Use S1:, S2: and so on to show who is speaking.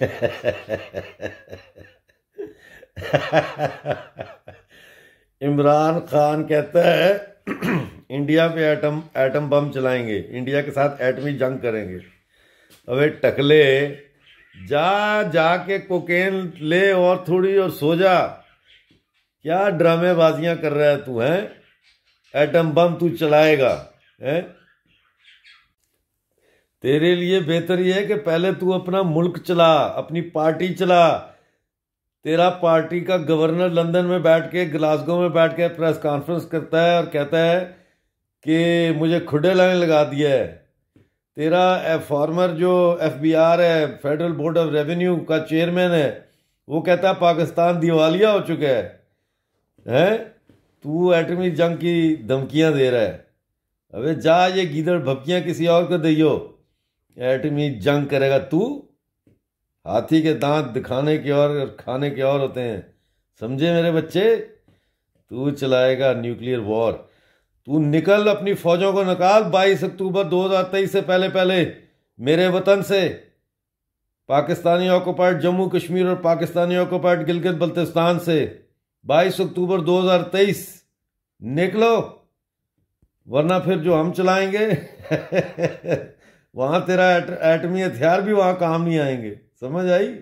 S1: इमरान खान कहता है इंडिया पे एटम एटम बम चलाएंगे इंडिया के साथ एटमी जंग करेंगे अबे टकले जा जा के कोकेन ले और थोड़ी और सो जा क्या ड्रामेबाजियां कर रहा है तू है एटम बम तू चलाएगा है तेरे लिए बेहतर यह है कि पहले तू अपना मुल्क चला अपनी पार्टी चला तेरा पार्टी का गवर्नर लंदन में बैठ के ग्लासगो में बैठ के प्रेस कॉन्फ्रेंस करता है और कहता है कि मुझे खुडे लाइन लगा दिया है तेरा फॉर्मर जो एफबीआर है फेडरल बोर्ड ऑफ रेवेन्यू का चेयरमैन है वो कहता है पाकिस्तान दिवालिया हो चुका है हैं तू एटमी जंग की धमकियां दे रहा है अबे जा ये गीदड़ भपकियाँ किसी और को दियो एटमी जंग करेगा तू हाथी के दांत दिखाने की और खाने के और होते हैं समझे मेरे बच्चे तू चलाएगा न्यूक्लियर वॉर तू निकल अपनी फौजों को निकाल 22 अक्टूबर 2023 से पहले पहले मेरे वतन से पाकिस्तानी ऑक्यूपाइड जम्मू कश्मीर और पाकिस्तानी ऑक्यूपाइड गिलगित बल्तिस्तान से 22 अक्टूबर 2023 निकलो वरना फिर जो हम चलाएंगे वहाँ तेरा एटमी हथियार भी वहाँ काम नहीं आएंगे समझ आई